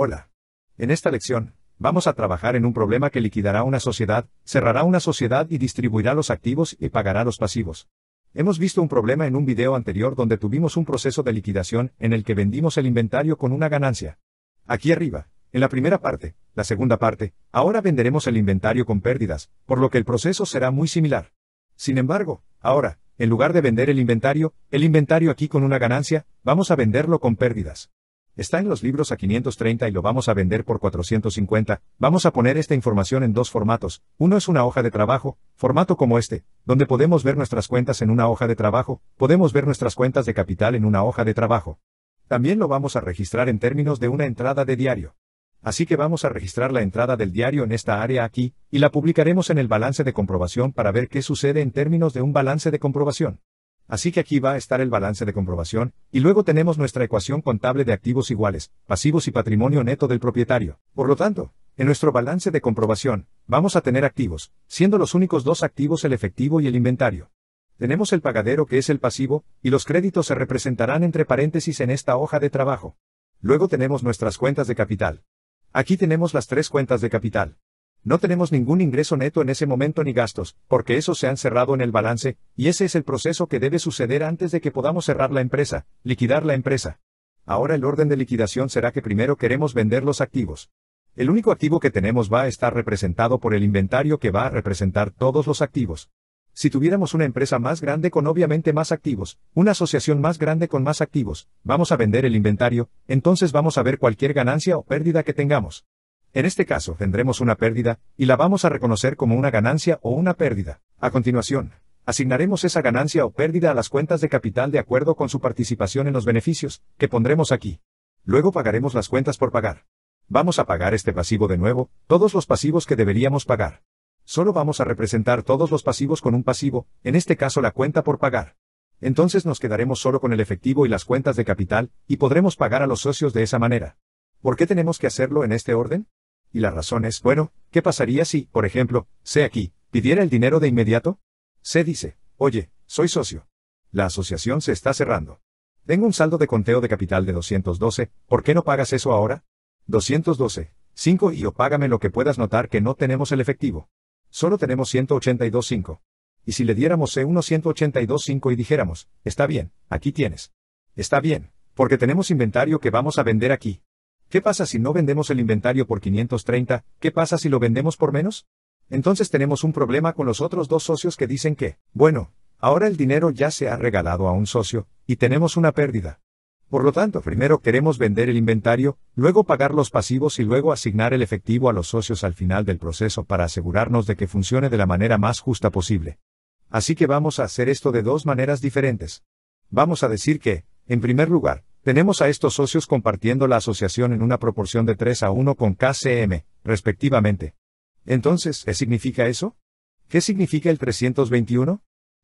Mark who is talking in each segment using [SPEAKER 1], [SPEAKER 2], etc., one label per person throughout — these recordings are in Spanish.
[SPEAKER 1] Hola. En esta lección, vamos a trabajar en un problema que liquidará una sociedad, cerrará una sociedad y distribuirá los activos y pagará los pasivos. Hemos visto un problema en un video anterior donde tuvimos un proceso de liquidación en el que vendimos el inventario con una ganancia. Aquí arriba, en la primera parte, la segunda parte, ahora venderemos el inventario con pérdidas, por lo que el proceso será muy similar. Sin embargo, ahora, en lugar de vender el inventario, el inventario aquí con una ganancia, vamos a venderlo con pérdidas. Está en los libros a 530 y lo vamos a vender por 450. Vamos a poner esta información en dos formatos. Uno es una hoja de trabajo, formato como este, donde podemos ver nuestras cuentas en una hoja de trabajo, podemos ver nuestras cuentas de capital en una hoja de trabajo. También lo vamos a registrar en términos de una entrada de diario. Así que vamos a registrar la entrada del diario en esta área aquí, y la publicaremos en el balance de comprobación para ver qué sucede en términos de un balance de comprobación. Así que aquí va a estar el balance de comprobación, y luego tenemos nuestra ecuación contable de activos iguales, pasivos y patrimonio neto del propietario. Por lo tanto, en nuestro balance de comprobación, vamos a tener activos, siendo los únicos dos activos el efectivo y el inventario. Tenemos el pagadero que es el pasivo, y los créditos se representarán entre paréntesis en esta hoja de trabajo. Luego tenemos nuestras cuentas de capital. Aquí tenemos las tres cuentas de capital. No tenemos ningún ingreso neto en ese momento ni gastos, porque esos se han cerrado en el balance, y ese es el proceso que debe suceder antes de que podamos cerrar la empresa, liquidar la empresa. Ahora el orden de liquidación será que primero queremos vender los activos. El único activo que tenemos va a estar representado por el inventario que va a representar todos los activos. Si tuviéramos una empresa más grande con obviamente más activos, una asociación más grande con más activos, vamos a vender el inventario, entonces vamos a ver cualquier ganancia o pérdida que tengamos. En este caso tendremos una pérdida, y la vamos a reconocer como una ganancia o una pérdida. A continuación, asignaremos esa ganancia o pérdida a las cuentas de capital de acuerdo con su participación en los beneficios, que pondremos aquí. Luego pagaremos las cuentas por pagar. Vamos a pagar este pasivo de nuevo, todos los pasivos que deberíamos pagar. Solo vamos a representar todos los pasivos con un pasivo, en este caso la cuenta por pagar. Entonces nos quedaremos solo con el efectivo y las cuentas de capital, y podremos pagar a los socios de esa manera. ¿Por qué tenemos que hacerlo en este orden? Y la razón es, bueno, ¿qué pasaría si, por ejemplo, sé aquí, pidiera el dinero de inmediato? Se dice, oye, soy socio. La asociación se está cerrando. Tengo un saldo de conteo de capital de 212, ¿por qué no pagas eso ahora? 212, 5 y o págame lo que puedas notar que no tenemos el efectivo. Solo tenemos 182.5. Y si le diéramos C1 182.5 y dijéramos, está bien, aquí tienes. Está bien, porque tenemos inventario que vamos a vender aquí. ¿Qué pasa si no vendemos el inventario por 530? ¿Qué pasa si lo vendemos por menos? Entonces tenemos un problema con los otros dos socios que dicen que, bueno, ahora el dinero ya se ha regalado a un socio, y tenemos una pérdida. Por lo tanto, primero queremos vender el inventario, luego pagar los pasivos y luego asignar el efectivo a los socios al final del proceso para asegurarnos de que funcione de la manera más justa posible. Así que vamos a hacer esto de dos maneras diferentes. Vamos a decir que, en primer lugar, tenemos a estos socios compartiendo la asociación en una proporción de 3 a 1 con KCM, respectivamente. Entonces, ¿qué significa eso? ¿Qué significa el 321?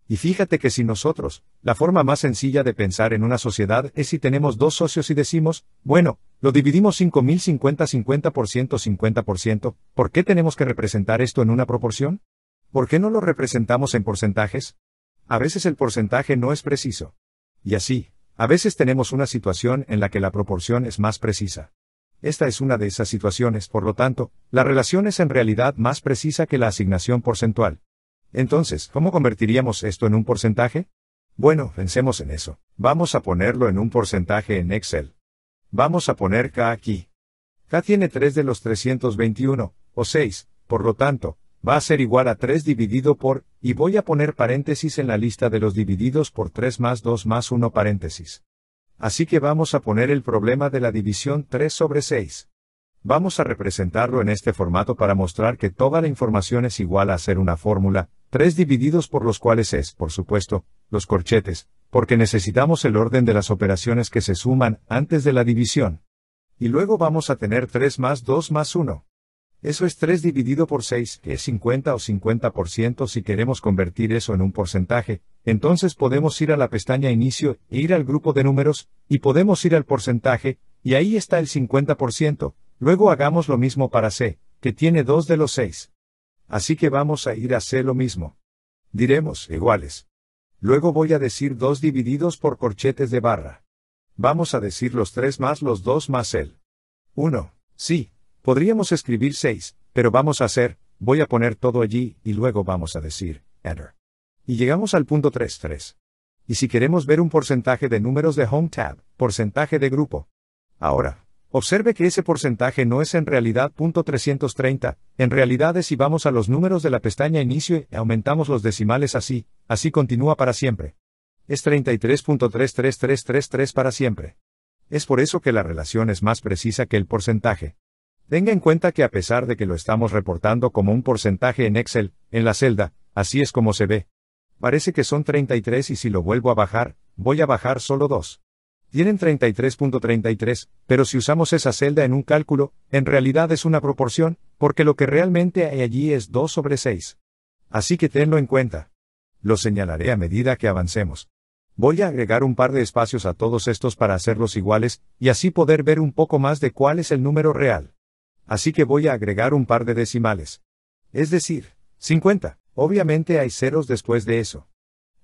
[SPEAKER 1] Y fíjate que si nosotros, la forma más sencilla de pensar en una sociedad es si tenemos dos socios y decimos, bueno, lo dividimos 5050 50%, 50%, ¿por qué tenemos que representar esto en una proporción? ¿Por qué no lo representamos en porcentajes? A veces el porcentaje no es preciso. Y así, a veces tenemos una situación en la que la proporción es más precisa. Esta es una de esas situaciones, por lo tanto, la relación es en realidad más precisa que la asignación porcentual. Entonces, ¿cómo convertiríamos esto en un porcentaje? Bueno, pensemos en eso. Vamos a ponerlo en un porcentaje en Excel. Vamos a poner K aquí. K tiene 3 de los 321, o 6, por lo tanto, va a ser igual a 3 dividido por, y voy a poner paréntesis en la lista de los divididos por 3 más 2 más 1 paréntesis. Así que vamos a poner el problema de la división 3 sobre 6. Vamos a representarlo en este formato para mostrar que toda la información es igual a hacer una fórmula, 3 divididos por los cuales es, por supuesto, los corchetes, porque necesitamos el orden de las operaciones que se suman antes de la división. Y luego vamos a tener 3 más 2 más 1. Eso es 3 dividido por 6, que es 50 o 50% si queremos convertir eso en un porcentaje. Entonces podemos ir a la pestaña Inicio, e ir al grupo de números, y podemos ir al porcentaje, y ahí está el 50%. Luego hagamos lo mismo para C, que tiene 2 de los 6. Así que vamos a ir a C lo mismo. Diremos, iguales. Luego voy a decir 2 divididos por corchetes de barra. Vamos a decir los 3 más los 2 más el 1. Sí, Podríamos escribir 6, pero vamos a hacer, voy a poner todo allí, y luego vamos a decir, enter. Y llegamos al punto 3.3. Y si queremos ver un porcentaje de números de Home Tab, porcentaje de grupo. Ahora, observe que ese porcentaje no es en realidad punto 330, en realidad es si vamos a los números de la pestaña inicio y aumentamos los decimales así, así continúa para siempre. Es 33.33333 para siempre. Es por eso que la relación es más precisa que el porcentaje. Tenga en cuenta que a pesar de que lo estamos reportando como un porcentaje en Excel, en la celda, así es como se ve. Parece que son 33 y si lo vuelvo a bajar, voy a bajar solo 2. Tienen 33.33, pero si usamos esa celda en un cálculo, en realidad es una proporción, porque lo que realmente hay allí es 2 sobre 6. Así que tenlo en cuenta. Lo señalaré a medida que avancemos. Voy a agregar un par de espacios a todos estos para hacerlos iguales, y así poder ver un poco más de cuál es el número real así que voy a agregar un par de decimales. Es decir, 50. Obviamente hay ceros después de eso.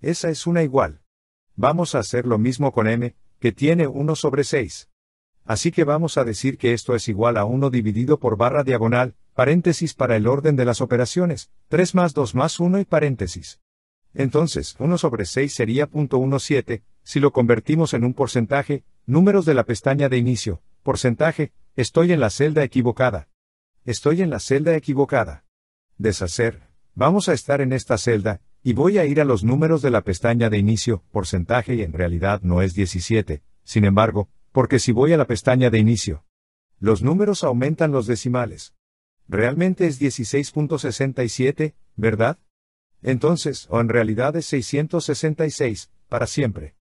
[SPEAKER 1] Esa es una igual. Vamos a hacer lo mismo con m, que tiene 1 sobre 6. Así que vamos a decir que esto es igual a 1 dividido por barra diagonal, paréntesis para el orden de las operaciones, 3 más 2 más 1 y paréntesis. Entonces, 1 sobre 6 sería .17, si lo convertimos en un porcentaje, números de la pestaña de inicio, porcentaje, Estoy en la celda equivocada. Estoy en la celda equivocada. Deshacer. Vamos a estar en esta celda, y voy a ir a los números de la pestaña de inicio, porcentaje y en realidad no es 17, sin embargo, porque si voy a la pestaña de inicio, los números aumentan los decimales. Realmente es 16.67, ¿verdad? Entonces, o en realidad es 666, para siempre.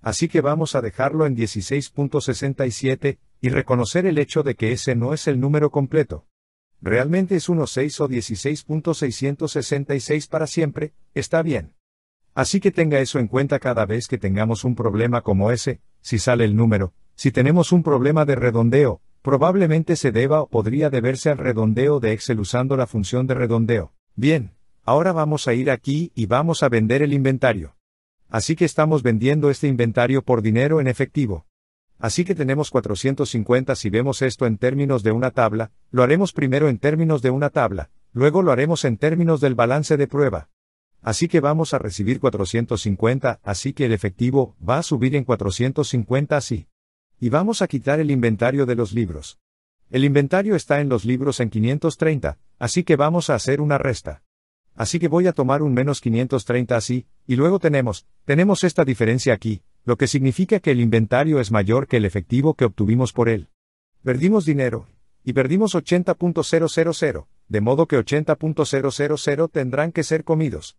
[SPEAKER 1] Así que vamos a dejarlo en 16.67, y reconocer el hecho de que ese no es el número completo. Realmente es unos 6 o 16.666 para siempre, está bien. Así que tenga eso en cuenta cada vez que tengamos un problema como ese, si sale el número, si tenemos un problema de redondeo, probablemente se deba o podría deberse al redondeo de Excel usando la función de redondeo. Bien, ahora vamos a ir aquí y vamos a vender el inventario. Así que estamos vendiendo este inventario por dinero en efectivo. Así que tenemos 450 si vemos esto en términos de una tabla, lo haremos primero en términos de una tabla, luego lo haremos en términos del balance de prueba. Así que vamos a recibir 450, así que el efectivo va a subir en 450 así. Y vamos a quitar el inventario de los libros. El inventario está en los libros en 530, así que vamos a hacer una resta. Así que voy a tomar un menos 530 así, y luego tenemos, tenemos esta diferencia aquí, lo que significa que el inventario es mayor que el efectivo que obtuvimos por él. Perdimos dinero, y perdimos 80.000, de modo que 80.000 tendrán que ser comidos.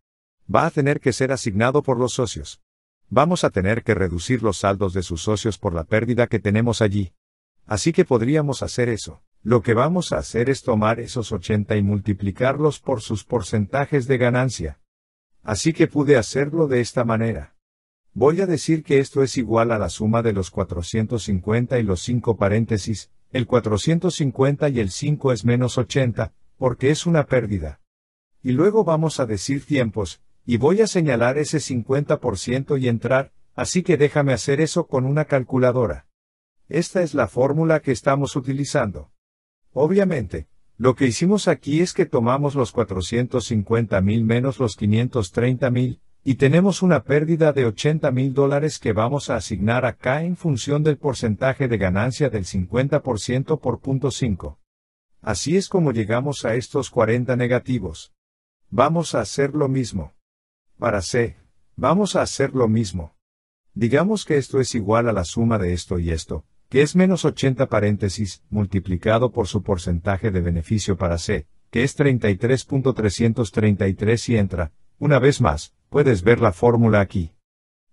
[SPEAKER 1] Va a tener que ser asignado por los socios. Vamos a tener que reducir los saldos de sus socios por la pérdida que tenemos allí. Así que podríamos hacer eso. Lo que vamos a hacer es tomar esos 80 y multiplicarlos por sus porcentajes de ganancia. Así que pude hacerlo de esta manera. Voy a decir que esto es igual a la suma de los 450 y los 5 paréntesis, el 450 y el 5 es menos 80, porque es una pérdida. Y luego vamos a decir tiempos, y voy a señalar ese 50% y entrar, así que déjame hacer eso con una calculadora. Esta es la fórmula que estamos utilizando. Obviamente, lo que hicimos aquí es que tomamos los 450.000 menos los 530.000, y tenemos una pérdida de 80 mil dólares que vamos a asignar acá en función del porcentaje de ganancia del 50% por punto 5. Así es como llegamos a estos 40 negativos. Vamos a hacer lo mismo. Para C, vamos a hacer lo mismo. Digamos que esto es igual a la suma de esto y esto, que es menos 80 paréntesis, multiplicado por su porcentaje de beneficio para C, que es 33.333 y entra, una vez más, Puedes ver la fórmula aquí.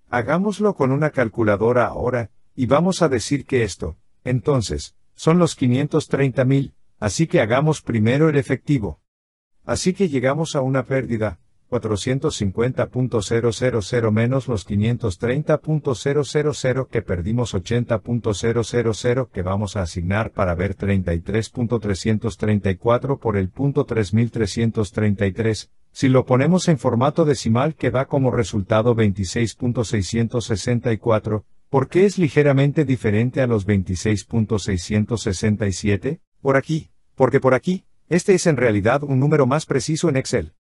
[SPEAKER 1] Hagámoslo con una calculadora ahora, y vamos a decir que esto, entonces, son los 530 mil, así que hagamos primero el efectivo. Así que llegamos a una pérdida, 450.000 menos los 530.000 que perdimos 80.000 que vamos a asignar para ver 33.334 por el punto 3333, si lo ponemos en formato decimal que da como resultado 26.664, ¿por qué es ligeramente diferente a los 26.667? Por aquí, porque por aquí, este es en realidad un número más preciso en Excel.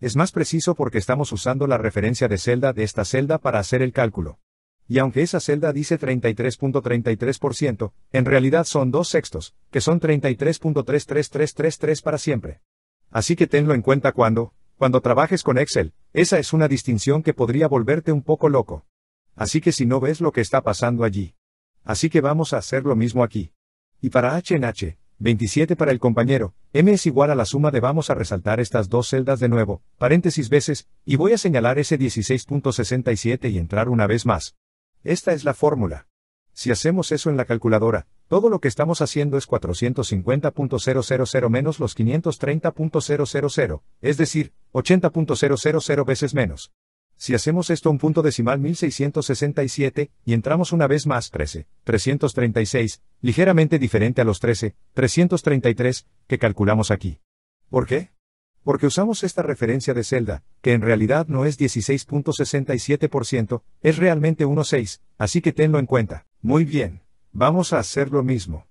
[SPEAKER 1] Es más preciso porque estamos usando la referencia de celda de esta celda para hacer el cálculo. Y aunque esa celda dice 33.33%, en realidad son dos sextos, que son 33.33333 para siempre. Así que tenlo en cuenta cuando, cuando trabajes con Excel, esa es una distinción que podría volverte un poco loco. Así que si no ves lo que está pasando allí. Así que vamos a hacer lo mismo aquí. Y para H H, 27 para el compañero, M es igual a la suma de vamos a resaltar estas dos celdas de nuevo, paréntesis veces, y voy a señalar ese 16.67 y entrar una vez más. Esta es la fórmula. Si hacemos eso en la calculadora, todo lo que estamos haciendo es 450.000 menos los 530.000, es decir, 80.000 veces menos. Si hacemos esto un punto decimal 1667, y entramos una vez más 13, 336, ligeramente diferente a los 13, 333, que calculamos aquí. ¿Por qué? Porque usamos esta referencia de celda, que en realidad no es 16.67%, es realmente 1.6, así que tenlo en cuenta. Muy bien, vamos a hacer lo mismo.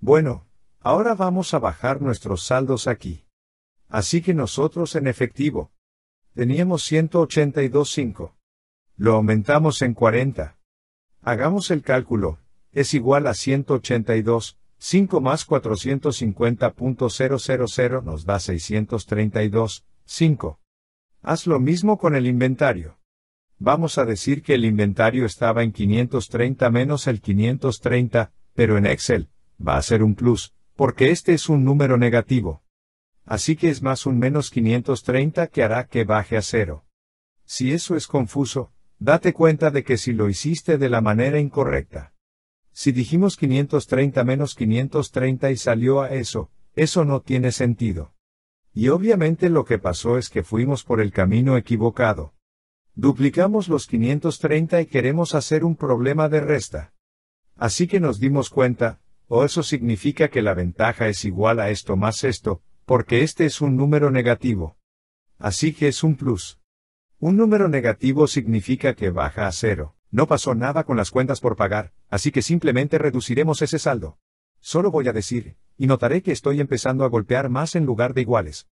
[SPEAKER 1] Bueno, ahora vamos a bajar nuestros saldos aquí. Así que nosotros en efectivo. Teníamos 182.5. Lo aumentamos en 40. Hagamos el cálculo, es igual a 182.5 más 450.000 nos da 632.5. Haz lo mismo con el inventario. Vamos a decir que el inventario estaba en 530 menos el 530, pero en Excel, va a ser un plus, porque este es un número negativo. Así que es más un menos 530 que hará que baje a cero. Si eso es confuso, date cuenta de que si lo hiciste de la manera incorrecta. Si dijimos 530 menos 530 y salió a eso, eso no tiene sentido. Y obviamente lo que pasó es que fuimos por el camino equivocado. Duplicamos los 530 y queremos hacer un problema de resta. Así que nos dimos cuenta, o oh, eso significa que la ventaja es igual a esto más esto, porque este es un número negativo. Así que es un plus. Un número negativo significa que baja a cero. No pasó nada con las cuentas por pagar, así que simplemente reduciremos ese saldo. Solo voy a decir, y notaré que estoy empezando a golpear más en lugar de iguales.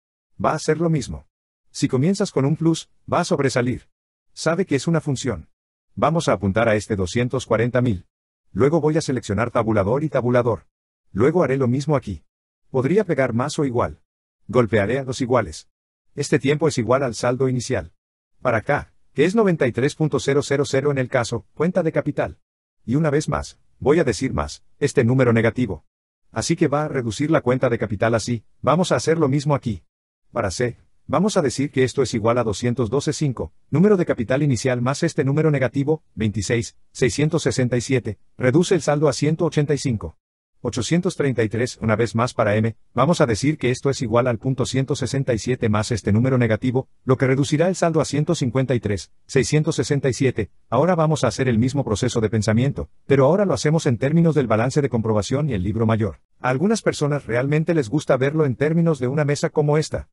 [SPEAKER 1] Va a ser lo mismo. Si comienzas con un plus, va a sobresalir. Sabe que es una función. Vamos a apuntar a este 240.000. Luego voy a seleccionar tabulador y tabulador. Luego haré lo mismo aquí. Podría pegar más o igual. Golpearé a los iguales. Este tiempo es igual al saldo inicial. Para acá, que es 93.000 en el caso, cuenta de capital. Y una vez más, voy a decir más, este número negativo. Así que va a reducir la cuenta de capital así, vamos a hacer lo mismo aquí. Para C, Vamos a decir que esto es igual a 212.5, número de capital inicial más este número negativo, 26, 667, reduce el saldo a 185. 833, una vez más para m, vamos a decir que esto es igual al punto 167 más este número negativo, lo que reducirá el saldo a 153, 667, ahora vamos a hacer el mismo proceso de pensamiento, pero ahora lo hacemos en términos del balance de comprobación y el libro mayor. A algunas personas realmente les gusta verlo en términos de una mesa como esta.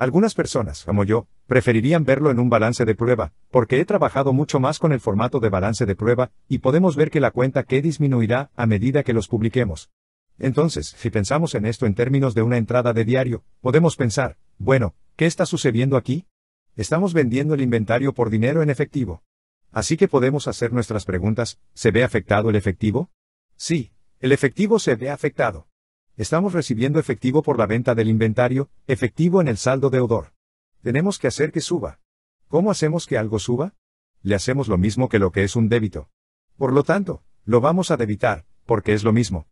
[SPEAKER 1] Algunas personas, como yo, preferirían verlo en un balance de prueba, porque he trabajado mucho más con el formato de balance de prueba, y podemos ver que la cuenta que disminuirá a medida que los publiquemos. Entonces, si pensamos en esto en términos de una entrada de diario, podemos pensar, bueno, ¿qué está sucediendo aquí? Estamos vendiendo el inventario por dinero en efectivo. Así que podemos hacer nuestras preguntas, ¿se ve afectado el efectivo? Sí, el efectivo se ve afectado. Estamos recibiendo efectivo por la venta del inventario, efectivo en el saldo deudor. Tenemos que hacer que suba. ¿Cómo hacemos que algo suba? Le hacemos lo mismo que lo que es un débito. Por lo tanto, lo vamos a debitar, porque es lo mismo.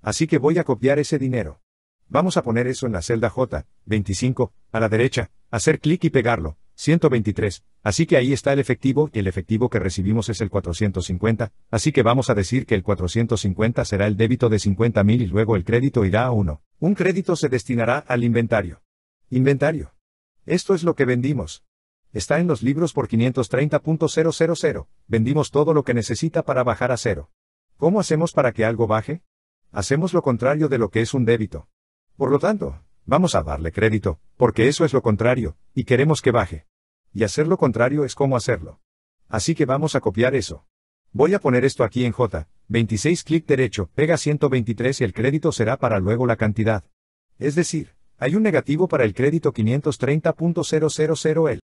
[SPEAKER 1] Así que voy a copiar ese dinero. Vamos a poner eso en la celda J, 25, a la derecha, hacer clic y pegarlo, 123, así que ahí está el efectivo y el efectivo que recibimos es el 450, así que vamos a decir que el 450 será el débito de 50.000 y luego el crédito irá a 1. Un crédito se destinará al inventario. Inventario. Esto es lo que vendimos. Está en los libros por 530.000, vendimos todo lo que necesita para bajar a cero. ¿Cómo hacemos para que algo baje? Hacemos lo contrario de lo que es un débito. Por lo tanto, Vamos a darle crédito, porque eso es lo contrario, y queremos que baje. Y hacer lo contrario es como hacerlo. Así que vamos a copiar eso. Voy a poner esto aquí en J, 26 clic derecho, pega 123 y el crédito será para luego la cantidad. Es decir, hay un negativo para el crédito 530.000 L.